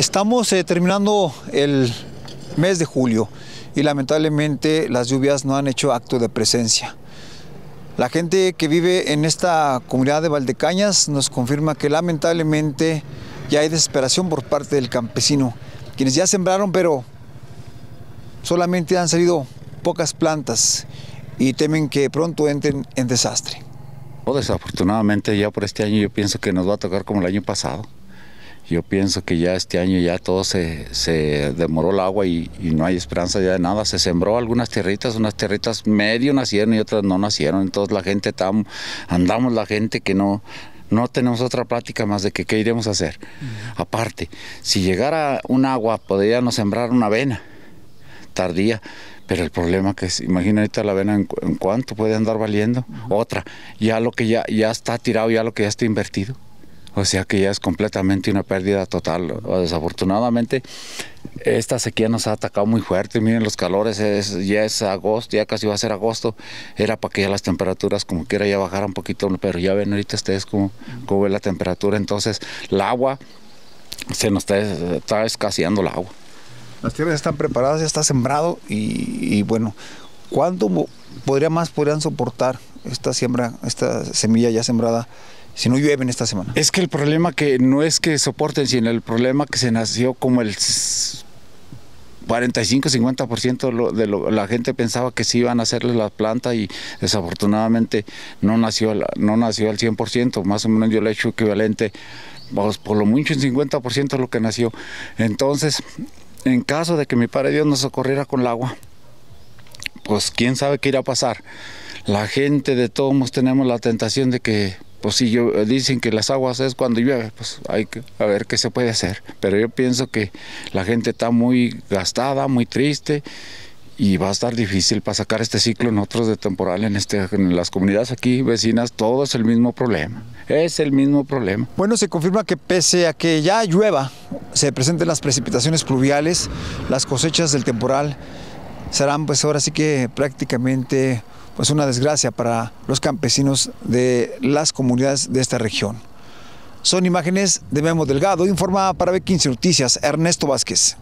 Estamos eh, terminando el mes de julio y lamentablemente las lluvias no han hecho acto de presencia. La gente que vive en esta comunidad de Valdecañas nos confirma que lamentablemente ya hay desesperación por parte del campesino, quienes ya sembraron pero solamente han salido pocas plantas y temen que pronto entren en desastre. Desafortunadamente ya por este año yo pienso que nos va a tocar como el año pasado yo pienso que ya este año ya todo se, demoró el agua y, no hay esperanza ya de nada. Se sembró algunas territas, unas territas medio nacieron y otras no nacieron. Entonces la gente está andamos la gente que no, no tenemos otra práctica más de que qué iremos a hacer. Aparte, si llegara un agua, podríamos sembrar una avena tardía. Pero el problema que es, imagina ahorita la avena en, cuánto puede andar valiendo. Otra, ya lo que ya, ya está tirado, ya lo que ya está invertido. O sea que ya es completamente una pérdida total. Desafortunadamente, esta sequía nos ha atacado muy fuerte. Miren los calores, es, ya es agosto, ya casi va a ser agosto. Era para que ya las temperaturas, como quiera, ya bajaran un poquito, pero ya ven ahorita ustedes cómo, cómo ve la temperatura. Entonces, el agua se nos está, está escaseando el agua. Las tierras están preparadas, ya está sembrado y, y bueno, ¿cuánto podría más podrían soportar esta siembra, esta semilla ya sembrada? si no llueven esta semana. Es que el problema que no es que soporten, sino el problema que se nació como el 45-50% de la gente pensaba que sí iban a hacerles la planta y desafortunadamente no nació, no nació al 100%, más o menos yo le he hecho equivalente, vamos por lo mucho en 50% lo que nació. Entonces, en caso de que mi Padre Dios nos socorriera con el agua, pues quién sabe qué irá a pasar. La gente de todos tenemos la tentación de que pues si eh, dicen que las aguas es cuando llueve, pues hay que a ver qué se puede hacer. Pero yo pienso que la gente está muy gastada, muy triste y va a estar difícil para sacar este ciclo en otros de temporal en, este, en las comunidades aquí vecinas, todo es el mismo problema, es el mismo problema. Bueno, se confirma que pese a que ya llueva, se presenten las precipitaciones pluviales, las cosechas del temporal serán pues ahora sí que prácticamente pues una desgracia para los campesinos de las comunidades de esta región. Son imágenes de Memo Delgado, informa para B15 Noticias Ernesto Vázquez.